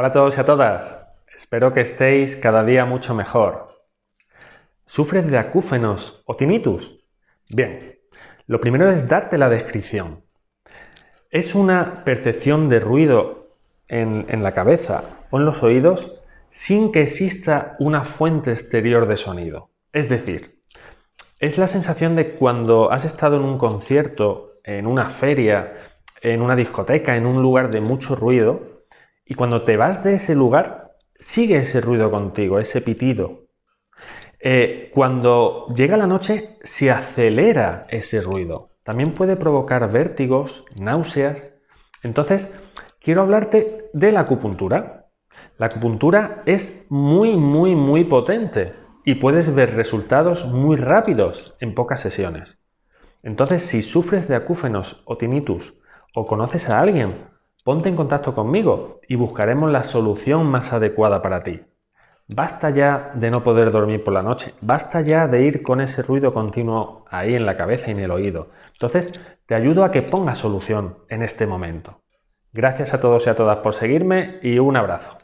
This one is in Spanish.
Hola a todos y a todas. Espero que estéis cada día mucho mejor. ¿Sufres de acúfenos o tinnitus? Bien, lo primero es darte la descripción. Es una percepción de ruido en, en la cabeza o en los oídos sin que exista una fuente exterior de sonido. Es decir, es la sensación de cuando has estado en un concierto, en una feria, en una discoteca, en un lugar de mucho ruido y cuando te vas de ese lugar, sigue ese ruido contigo, ese pitido. Eh, cuando llega la noche, se acelera ese ruido. También puede provocar vértigos, náuseas. Entonces, quiero hablarte de la acupuntura. La acupuntura es muy, muy, muy potente y puedes ver resultados muy rápidos en pocas sesiones. Entonces, si sufres de acúfenos o tinnitus o conoces a alguien Ponte en contacto conmigo y buscaremos la solución más adecuada para ti. Basta ya de no poder dormir por la noche, basta ya de ir con ese ruido continuo ahí en la cabeza y en el oído. Entonces, te ayudo a que pongas solución en este momento. Gracias a todos y a todas por seguirme y un abrazo.